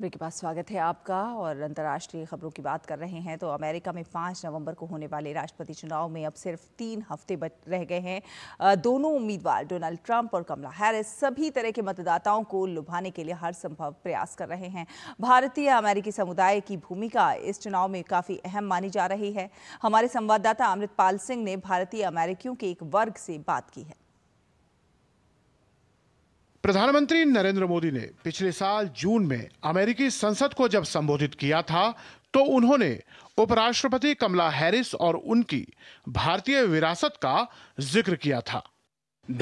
Break के पास स्वागत है आपका और अंतर्राष्ट्रीय खबरों की बात कर रहे हैं तो अमेरिका में पाँच नवंबर को होने वाले राष्ट्रपति चुनाव में अब सिर्फ तीन हफ्ते बच रह गए हैं दोनों उम्मीदवार डोनाल्ड ट्रंप और कमला हैरिस सभी तरह के मतदाताओं को लुभाने के लिए हर संभव प्रयास कर रहे हैं भारतीय अमेरिकी समुदाय की भूमिका इस चुनाव में काफ़ी अहम मानी जा रही है हमारे संवाददाता अमृतपाल सिंह ने भारतीय अमेरिकियों के एक वर्ग से बात की है प्रधानमंत्री नरेंद्र मोदी ने पिछले साल जून में अमेरिकी संसद को जब संबोधित किया था तो उन्होंने उपराष्ट्रपति कमला हैरिस और उनकी भारतीय विरासत का जिक्र किया था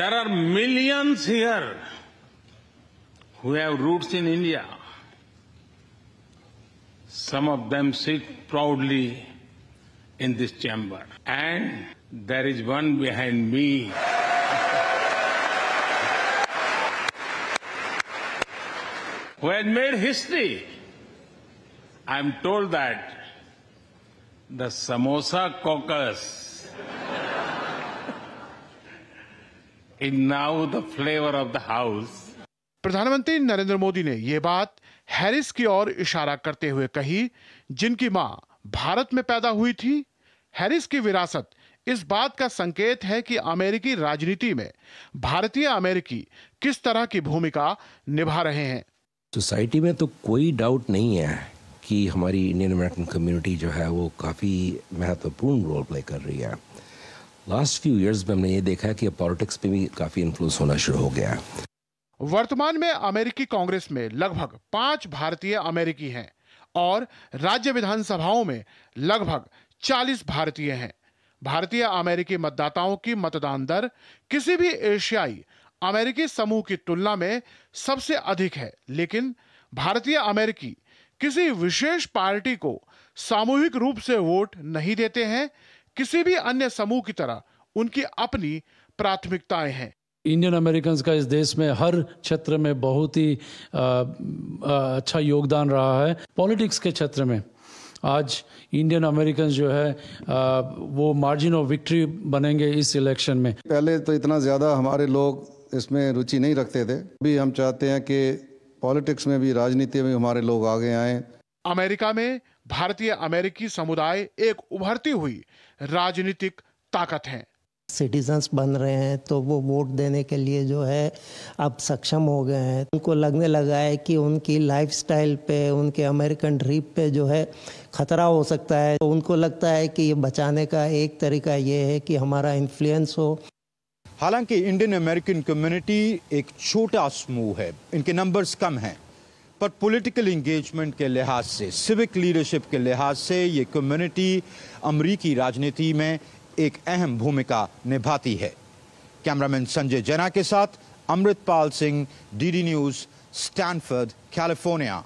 there are millions here who have roots in India some of them sit proudly in this chamber and there is one behind me who has made history. I am told that the Samosa Caucus is now the flavor of the house. प्रधानमंत्री नरेंद्र मोदी ने ये बात Harris की ओर इशारा करते हुए कही जिनकी मां भारत में पैदा हुई थी हैरिस की विरासत इस बात का संकेत है कि अमेरिकी राजनीति में भारतीय अमेरिकी किस तरह की भूमिका निभा रहे हैं सोसाइटी में तो कोई डाउट नहीं है कि हमारी इंडियन अमेरिकन कम्युनिटी जो है वो काफ़ी महत्वपूर्ण रोल प्ले कर रही है लास्ट फ्यू इयर्स में हमने ये देखा है कि पॉलिटिक्स पे भी काफ़ी इन्फ्लुएंस होना शुरू हो गया है वर्तमान में अमेरिकी कांग्रेस में लगभग पाँच भारतीय अमेरिकी हैं और राज्य विधानसभाओं में लगभग चालीस भारतीय हैं भारतीय अमेरिकी मतदाताओं की मतदान दर किसी भी एशियाई अमेरिकी समूह की तुलना में सबसे अधिक है लेकिन भारतीय अमेरिकी किसी विशेष पार्टी को सामूहिक रूप से वोट नहीं देते हैं किसी भी अन्य समूह की तरह उनकी अपनी प्राथमिकताएं हैं इंडियन अमेरिकन का इस देश में हर क्षेत्र में बहुत ही अच्छा योगदान रहा है पॉलिटिक्स के क्षेत्र में आज इंडियन अमेरिकन जो है आ, वो मार्जिन ऑफ विक्ट्री बनेंगे इस इलेक्शन में पहले तो इतना ज़्यादा हमारे लोग इसमें रुचि नहीं रखते थे भी हम चाहते हैं कि पॉलिटिक्स में भी राजनीति में हमारे लोग आगे आए अमेरिका में भारतीय अमेरिकी समुदाय एक उभरती हुई राजनीतिक ताकत है सिटीजन्स बन रहे हैं तो वो वोट देने के लिए जो है अब सक्षम हो गए हैं उनको लगने लगा है कि उनकी लाइफस्टाइल पे उनके अमेरिकन ड्रीप पे जो है खतरा हो सकता है तो उनको लगता है कि ये बचाने का एक तरीका ये है कि हमारा इन्फ्लुएंस हो हालांकि इंडियन अमेरिकन कम्युनिटी एक छोटा समूह है इनके नंबर्स कम हैं पर पॉलिटिकल इंगेजमेंट के लिहाज से सिविक लीडरशिप के लिहाज से ये कम्युनिटी अमरीकी राजनीति में एक अहम भूमिका निभाती है कैमरामैन संजय जैना के साथ Amritpal Singh DD news Stanford California